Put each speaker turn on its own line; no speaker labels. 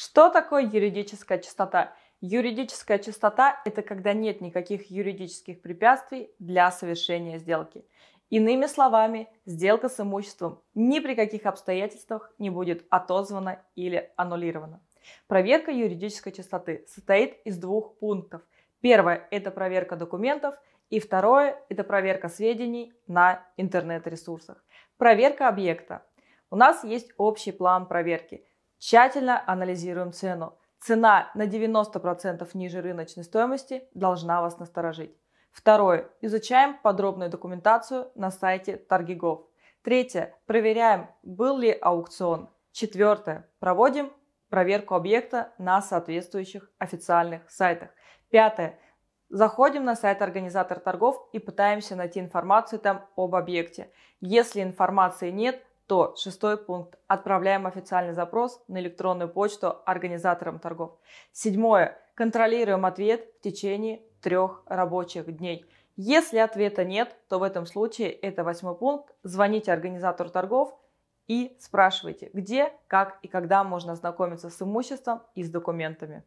Что такое юридическая чистота? Юридическая чистота – это когда нет никаких юридических препятствий для совершения сделки. Иными словами, сделка с имуществом ни при каких обстоятельствах не будет отозвана или аннулирована. Проверка юридической чистоты состоит из двух пунктов. Первое – это проверка документов, и второе – это проверка сведений на интернет-ресурсах. Проверка объекта. У нас есть общий план проверки – Тщательно анализируем цену. Цена на 90% ниже рыночной стоимости должна вас насторожить. Второе. Изучаем подробную документацию на сайте Таргигов. Третье. Проверяем, был ли аукцион. Четвертое. Проводим проверку объекта на соответствующих официальных сайтах. Пятое. Заходим на сайт организатор торгов и пытаемся найти информацию там об объекте. Если информации нет, то шестой пункт. Отправляем официальный запрос на электронную почту организаторам торгов. Седьмое. Контролируем ответ в течение трех рабочих дней. Если ответа нет, то в этом случае это восьмой пункт. Звоните организатору торгов и спрашивайте, где, как и когда можно ознакомиться с имуществом и с документами.